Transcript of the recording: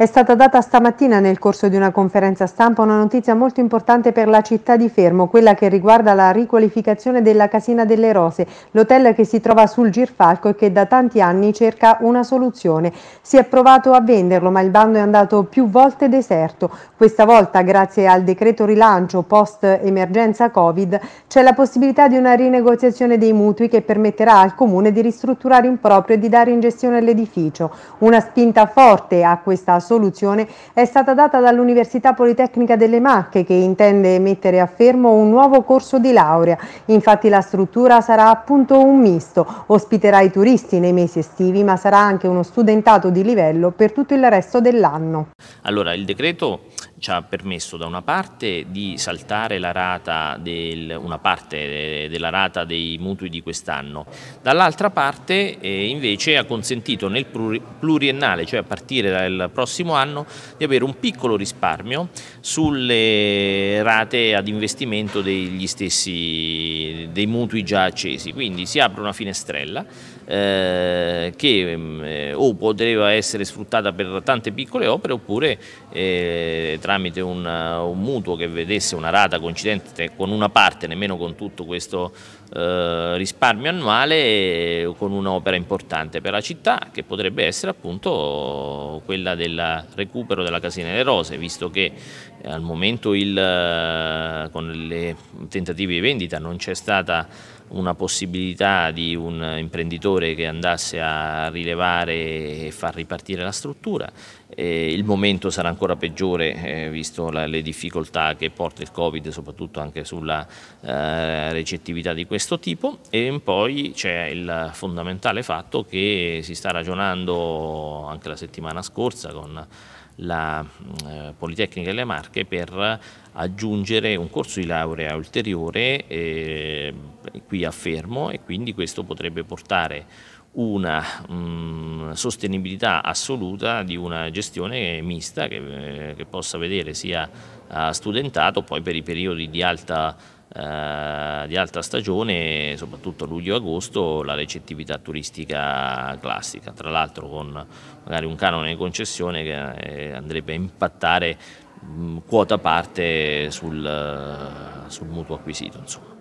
È stata data stamattina nel corso di una conferenza stampa una notizia molto importante per la città di Fermo, quella che riguarda la riqualificazione della Casina delle Rose, l'hotel che si trova sul Girfalco e che da tanti anni cerca una soluzione. Si è provato a venderlo ma il bando è andato più volte deserto. Questa volta grazie al decreto rilancio post emergenza Covid c'è la possibilità di una rinegoziazione dei mutui che permetterà al comune di ristrutturare in proprio e di dare in gestione l'edificio. Una spinta forte a questa soluzione soluzione è stata data dall'Università Politecnica delle Marche che intende mettere a fermo un nuovo corso di laurea. Infatti la struttura sarà appunto un misto, ospiterà i turisti nei mesi estivi ma sarà anche uno studentato di livello per tutto il resto dell'anno. Allora il decreto ci ha permesso da una parte di saltare la rata del, una parte eh, della rata dei mutui di quest'anno, dall'altra parte eh, invece ha consentito nel pluriennale, cioè a partire dal prossimo prossimo anno di avere un piccolo risparmio sulle rate ad investimento degli stessi dei mutui già accesi, quindi si apre una finestrella eh, che mh, mm, eh, o poteva essere sfruttata per tante piccole opere oppure eh, tramite un, un, mutuo che vedesse una rata coincidente con una parte, nemmeno con tutto questo eh, risparmio annuale, eh, con un'opera importante per la città che potrebbe essere appunto quella del recupero della Casina delle Rose, visto che eh, al momento il, con le tentative di vendita non c'è stato stata una possibilità di un imprenditore che andasse a rilevare e far ripartire la struttura. il momento sarà ancora peggiore eh, visto le difficoltà che porta il Covid soprattutto anche sulla eh, recettività di questo tipo e poi c'è il fondamentale fatto che si sta ragionando anche la settimana scorsa con la eh, Politecnica e le Marche per aggiungere un corso di laurea ulteriore eh, qui a Fermo e quindi questo potrebbe portare una mh, mm, sostenibilità assoluta di una gestione mista che, eh, che possa vedere sia uh, studentato poi per i periodi di alta, uh, di alta stagione, soprattutto luglio-agosto, la recettività turistica classica, tra l'altro con magari un canone di concessione che eh, andrebbe a impattare Mm, quota parte sul, sul mutuo acquisito. Insomma.